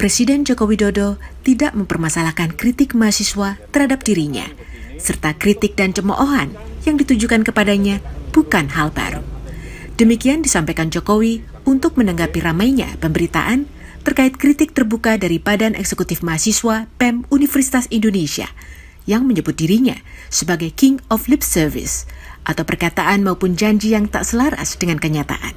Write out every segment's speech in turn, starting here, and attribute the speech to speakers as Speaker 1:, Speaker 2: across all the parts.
Speaker 1: Presiden Joko Widodo tidak mempermasalahkan kritik mahasiswa terhadap dirinya, serta kritik dan cemoohan yang ditujukan kepadanya bukan hal baru. Demikian disampaikan Jokowi untuk menanggapi ramainya pemberitaan terkait kritik terbuka dari Badan Eksekutif Mahasiswa PEM Universitas Indonesia yang menyebut dirinya sebagai King of Lip Service atau perkataan maupun janji yang tak selaras dengan kenyataan.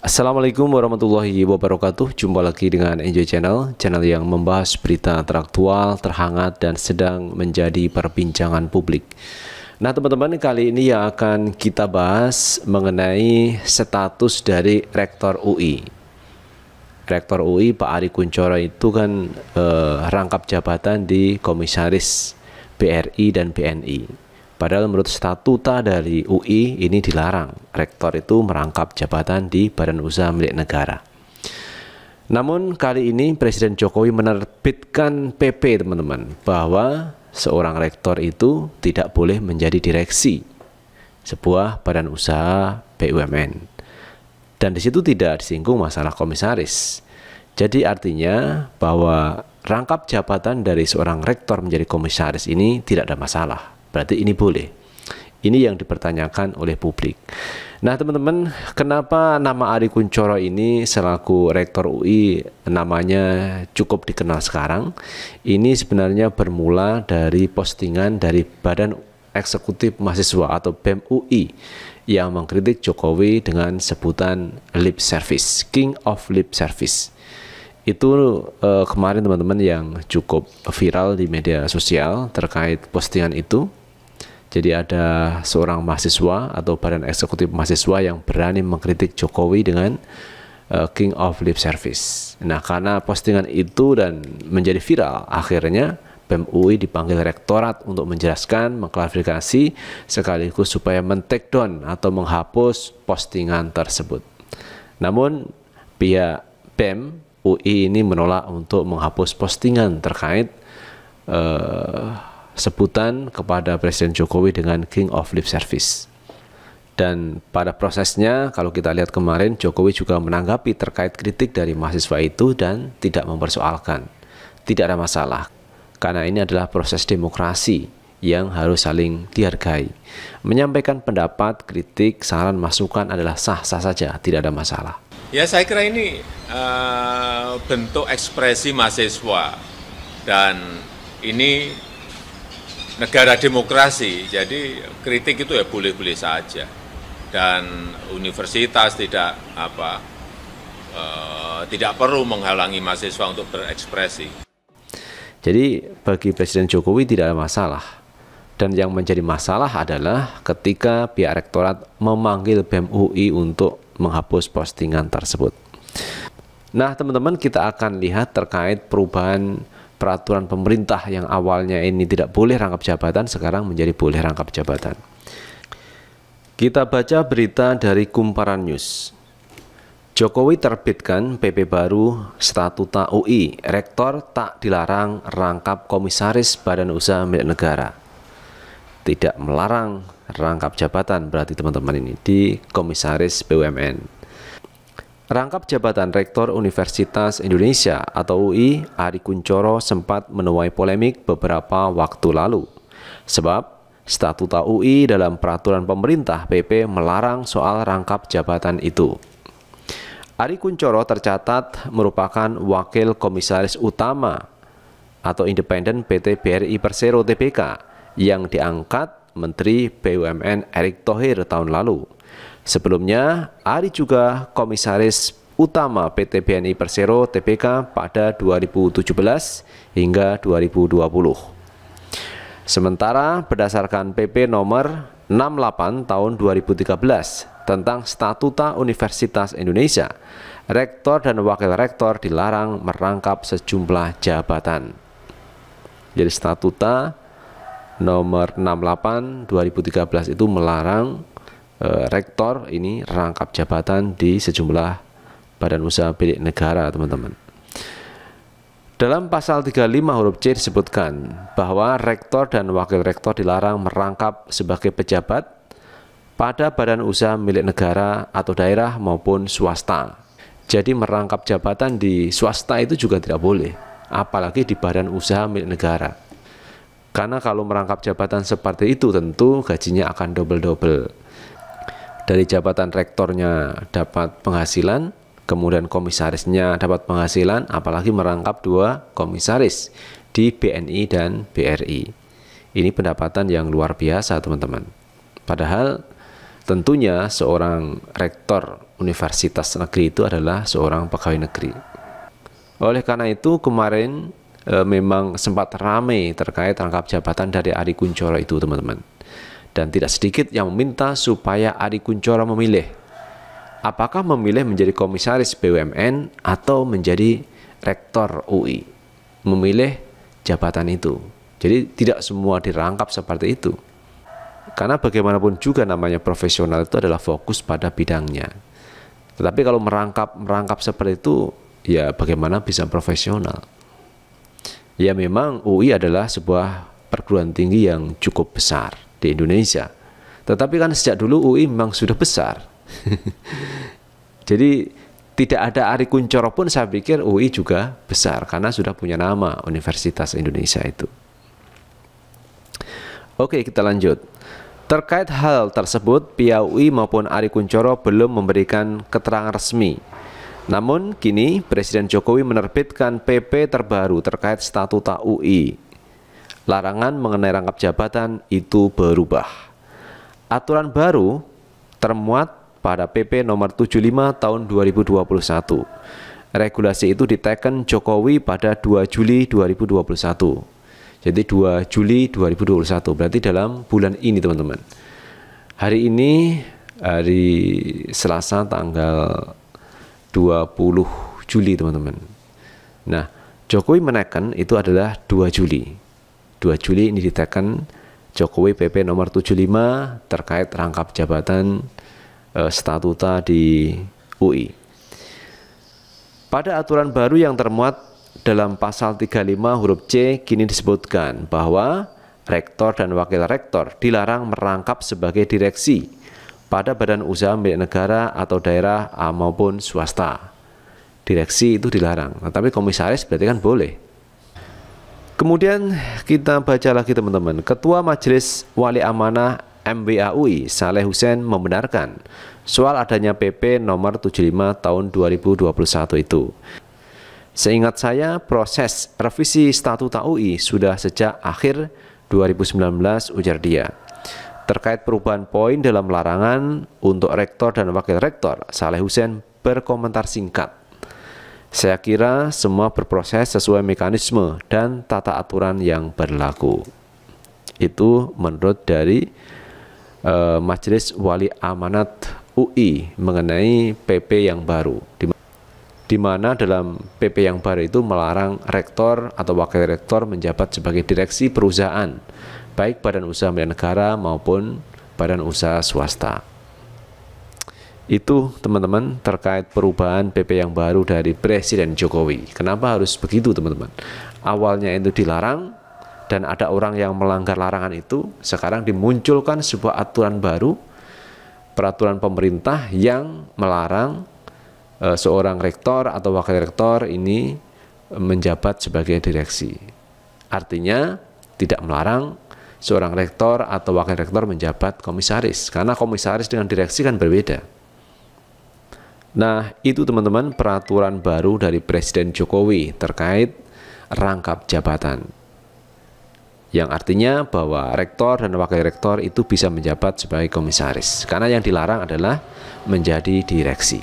Speaker 2: Assalamualaikum warahmatullahi wabarakatuh Jumpa lagi dengan Enjoy Channel Channel yang membahas berita teraktual, terhangat, dan sedang menjadi perbincangan publik Nah teman-teman kali ini yang akan kita bahas mengenai status dari Rektor UI Rektor UI Pak Ari Kuncoro itu kan eh, rangkap jabatan di Komisaris BRI dan BNI Padahal menurut statuta dari UI ini dilarang. Rektor itu merangkap jabatan di badan usaha milik negara. Namun kali ini Presiden Jokowi menerbitkan PP teman-teman bahwa seorang rektor itu tidak boleh menjadi direksi sebuah badan usaha BUMN. Dan di situ tidak disinggung masalah komisaris. Jadi artinya bahwa rangkap jabatan dari seorang rektor menjadi komisaris ini tidak ada masalah Berarti ini boleh. Ini yang dipertanyakan oleh publik. Nah, teman-teman, kenapa nama Ari Kuncoro ini selaku rektor UI namanya cukup dikenal sekarang? Ini sebenarnya bermula dari postingan dari Badan Eksekutif Mahasiswa atau BEM UI yang mengkritik Jokowi dengan sebutan lip service, king of lip service. Itu uh, kemarin teman-teman yang cukup viral di media sosial terkait postingan itu jadi ada seorang mahasiswa atau badan eksekutif mahasiswa yang berani mengkritik Jokowi dengan uh, King of Lip Service. Nah, karena postingan itu dan menjadi viral, akhirnya BEM UI dipanggil rektorat untuk menjelaskan, mengklarifikasi, sekaligus supaya men atau menghapus postingan tersebut. Namun, pihak BEM UI ini menolak untuk menghapus postingan terkait uh, sebutan kepada Presiden Jokowi dengan King of Lip Service. Dan pada prosesnya, kalau kita lihat kemarin, Jokowi juga menanggapi terkait kritik dari mahasiswa itu dan tidak mempersoalkan. Tidak ada masalah, karena ini adalah proses demokrasi yang harus saling dihargai. Menyampaikan pendapat, kritik, saran, masukan adalah sah-sah saja, tidak ada masalah. Ya saya kira ini uh, bentuk ekspresi mahasiswa dan ini negara demokrasi, jadi kritik itu ya boleh-boleh saja. Dan universitas tidak apa e, tidak perlu menghalangi mahasiswa untuk berekspresi. Jadi bagi Presiden Jokowi tidak ada masalah. Dan yang menjadi masalah adalah ketika pihak rektorat memanggil BEM UI untuk menghapus postingan tersebut. Nah, teman-teman kita akan lihat terkait perubahan peraturan pemerintah yang awalnya ini tidak boleh rangkap jabatan sekarang menjadi boleh rangkap jabatan. Kita baca berita dari Kumparan News. Jokowi terbitkan PP baru Statuta UI, rektor tak dilarang rangkap komisaris badan usaha milik negara. Tidak melarang rangkap jabatan berarti teman-teman ini di komisaris BUMN. Rangkap jabatan Rektor Universitas Indonesia atau UI, Ari Kuncoro sempat menuai polemik beberapa waktu lalu. Sebab, statuta UI dalam peraturan pemerintah PP melarang soal rangkap jabatan itu. Ari Kuncoro tercatat merupakan Wakil Komisaris Utama atau Independen PT BRI Persero TBK yang diangkat Menteri BUMN Erick Thohir tahun lalu. Sebelumnya, Ari juga Komisaris Utama PT BNI Persero TBK pada 2017 hingga 2020. Sementara berdasarkan PP nomor 68 tahun 2013 tentang Statuta Universitas Indonesia, rektor dan wakil rektor dilarang merangkap sejumlah jabatan. Jadi statuta nomor 68 2013 itu melarang e, rektor ini rangkap jabatan di sejumlah badan usaha milik negara, teman-teman. Dalam pasal 35 huruf C disebutkan bahwa rektor dan wakil rektor dilarang merangkap sebagai pejabat pada badan usaha milik negara atau daerah maupun swasta. Jadi merangkap jabatan di swasta itu juga tidak boleh, apalagi di badan usaha milik negara. Karena kalau merangkap jabatan seperti itu tentu gajinya akan double-double. Dari jabatan rektornya dapat penghasilan, kemudian komisarisnya dapat penghasilan, apalagi merangkap dua komisaris di BNI dan BRI. Ini pendapatan yang luar biasa, teman-teman. Padahal tentunya seorang rektor universitas negeri itu adalah seorang pegawai negeri. Oleh karena itu, kemarin e, memang sempat ramai terkait rangkap jabatan dari Ari Kuncoro itu teman-teman. Dan tidak sedikit yang meminta supaya Ari Kuncoro memilih apakah memilih menjadi komisaris BUMN atau menjadi rektor UI. Memilih jabatan itu. Jadi tidak semua dirangkap seperti itu. Karena bagaimanapun juga namanya profesional itu adalah fokus pada bidangnya. Tetapi kalau merangkap merangkap seperti itu, ya bagaimana bisa profesional? ya memang UI adalah sebuah perguruan tinggi yang cukup besar di Indonesia. Tetapi kan sejak dulu UI memang sudah besar. Jadi tidak ada Ari Kuncoro pun saya pikir UI juga besar karena sudah punya nama Universitas Indonesia itu. Oke, kita lanjut. Terkait hal tersebut, PIA UI maupun Ari Kuncoro belum memberikan keterangan resmi namun kini Presiden Jokowi menerbitkan PP terbaru terkait statuta UI. Larangan mengenai rangkap jabatan itu berubah. Aturan baru termuat pada PP nomor 75 tahun 2021. Regulasi itu diteken Jokowi pada 2 Juli 2021. Jadi 2 Juli 2021, berarti dalam bulan ini teman-teman. Hari ini, hari Selasa tanggal 20 Juli teman-teman. Nah, Jokowi menaikkan itu adalah 2 Juli. 2 Juli ini ditekan Jokowi PP nomor 75 terkait rangkap jabatan e, statuta di UI. Pada aturan baru yang termuat dalam pasal 35 huruf C kini disebutkan bahwa rektor dan wakil rektor dilarang merangkap sebagai direksi pada badan usaha milik negara atau daerah maupun swasta. Direksi itu dilarang, nah, Tapi komisaris berarti kan boleh. Kemudian kita baca lagi teman-teman, Ketua Majelis Wali Amanah MWAUI Saleh Hussein membenarkan soal adanya PP nomor 75 tahun 2021 itu. Seingat saya, proses revisi statuta UI sudah sejak akhir 2019 ujar dia terkait perubahan poin dalam larangan untuk rektor dan wakil rektor, Saleh Hussein berkomentar singkat. Saya kira semua berproses sesuai mekanisme dan tata aturan yang berlaku. Itu menurut dari uh, Majelis Wali Amanat UI mengenai PP yang baru. Di, di mana dalam PP yang baru itu melarang rektor atau wakil rektor menjabat sebagai direksi perusahaan baik badan usaha milik negara maupun badan usaha swasta. Itu teman-teman terkait perubahan PP yang baru dari Presiden Jokowi. Kenapa harus begitu teman-teman? Awalnya itu dilarang dan ada orang yang melanggar larangan itu, sekarang dimunculkan sebuah aturan baru peraturan pemerintah yang melarang e, seorang rektor atau wakil rektor ini eh, menjabat sebagai direksi. Artinya tidak melarang seorang rektor atau wakil rektor menjabat komisaris karena komisaris dengan direksi kan berbeda. Nah, itu teman-teman peraturan baru dari Presiden Jokowi terkait rangkap jabatan. Yang artinya bahwa rektor dan wakil rektor itu bisa menjabat sebagai komisaris. Karena yang dilarang adalah menjadi direksi.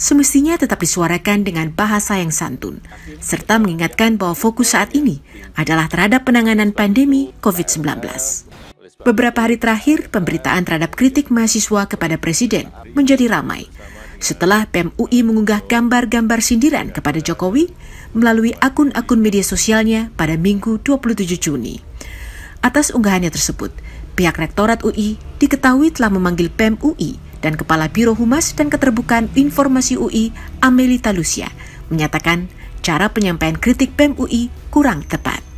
Speaker 1: semestinya tetap disuarakan dengan bahasa yang santun, serta mengingatkan bahwa fokus saat ini adalah terhadap penanganan pandemi COVID-19. Beberapa hari terakhir, pemberitaan terhadap kritik mahasiswa kepada Presiden menjadi ramai, setelah PMUI mengunggah gambar-gambar sindiran kepada Jokowi melalui akun-akun media sosialnya pada Minggu 27 Juni. Atas unggahannya tersebut, pihak Rektorat UI diketahui telah memanggil PMUI UI dan Kepala Biro Humas dan Keterbukaan Informasi UI Amelita Lucia menyatakan cara penyampaian kritik PEM UI kurang tepat.